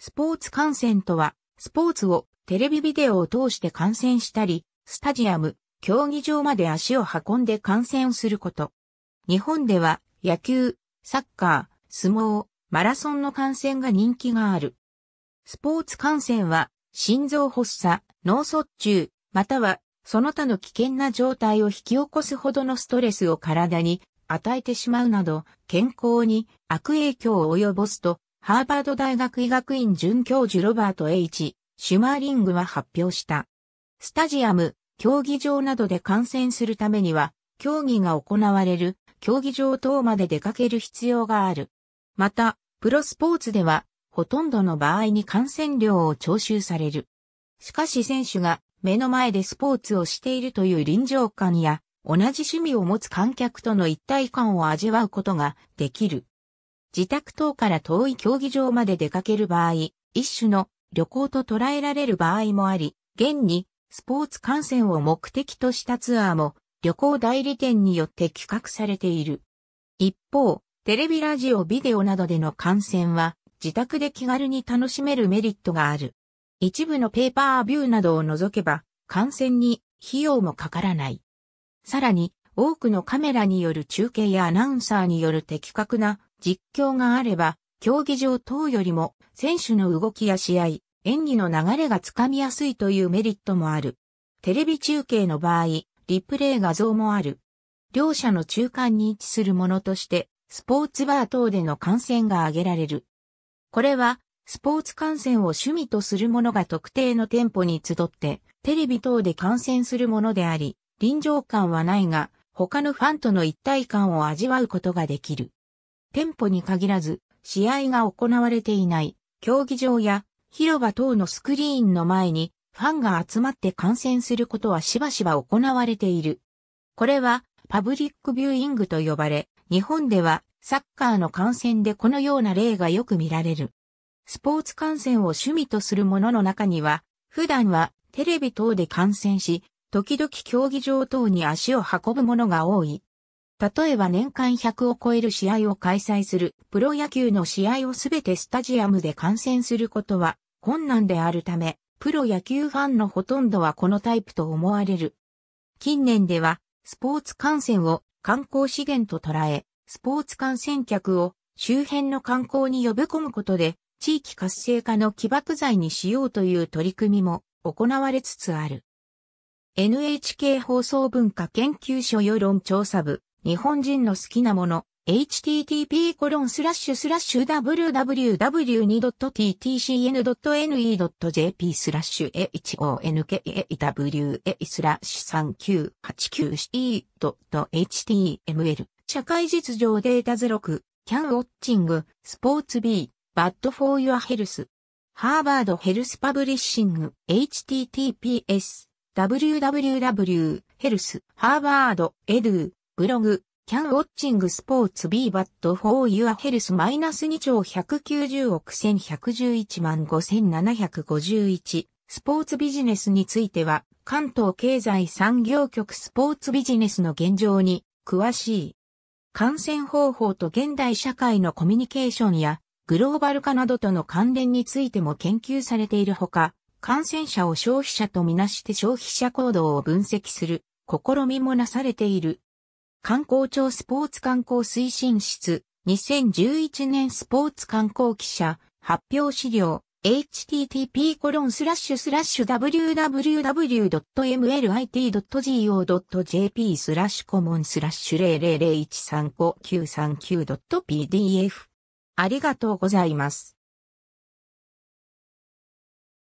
スポーツ観戦とは、スポーツをテレビビデオを通して観戦したり、スタジアム、競技場まで足を運んで観戦をすること。日本では野球、サッカー、相撲、マラソンの観戦が人気がある。スポーツ観戦は、心臓発作、脳卒中、またはその他の危険な状態を引き起こすほどのストレスを体に与えてしまうなど、健康に悪影響を及ぼすとハーバード大学医学院准教授ロバート H. シュマーリングは発表した。スタジアム、競技場などで観戦するためには、競技が行われる競技場等まで出かける必要がある。また、プロスポーツでは、ほとんどの場合に感染量を徴収される。しかし選手が目の前でスポーツをしているという臨場感や、同じ趣味を持つ観客との一体感を味わうことができる。自宅等から遠い競技場まで出かける場合、一種の旅行と捉えられる場合もあり、現にスポーツ観戦を目的としたツアーも旅行代理店によって企画されている。一方、テレビラジオビデオなどでの観戦は自宅で気軽に楽しめるメリットがある。一部のペーパービューなどを除けば観戦に費用もかからない。さらに多くのカメラによる中継やアナウンサーによる的確な実況があれば、競技場等よりも選手の動きや試合、演技の流れがつかみやすいというメリットもある。テレビ中継の場合、リプレイ画像もある。両者の中間に位置するものとして、スポーツバー等での観戦が挙げられる。これは、スポーツ観戦を趣味とする者が特定の店舗に集って、テレビ等で観戦するものであり、臨場感はないが、他のファンとの一体感を味わうことができる。店舗に限らず、試合が行われていない、競技場や広場等のスクリーンの前に、ファンが集まって観戦することはしばしば行われている。これは、パブリックビューイングと呼ばれ、日本では、サッカーの観戦でこのような例がよく見られる。スポーツ観戦を趣味とする者の中には、普段はテレビ等で観戦し、時々競技場等に足を運ぶ者が多い。例えば年間100を超える試合を開催するプロ野球の試合をすべてスタジアムで観戦することは困難であるため、プロ野球ファンのほとんどはこのタイプと思われる。近年では、スポーツ観戦を観光資源と捉え、スポーツ観戦客を周辺の観光に呼び込むことで、地域活性化の起爆剤にしようという取り組みも行われつつある。NHK 放送文化研究所世論調査部日本人の好きなもの、http://www.ttcn.ne.jp スラッシュ honkawa スラッシュ 3989c.html 社会実情データ0ク。キャンウォッチングスポーツ B バッドフォーユアヘルスハーバードヘルスパブリッシング https www ヘルスハーバードエドゥブログ、Can Watching Sports Be b トフ for Your Health マイナス2兆190億1111万5751スポーツビジネスについては関東経済産業局スポーツビジネスの現状に詳しい。感染方法と現代社会のコミュニケーションやグローバル化などとの関連についても研究されているほか、感染者を消費者とみなして消費者行動を分析する試みもなされている。観光庁スポーツ観光推進室、2011年スポーツ観光記者、発表資料、http コロンスラッシュスラッシュ www.mlit.go.jp スラッシュコモンスラッシュ 000135939.pdf ありがとうございます。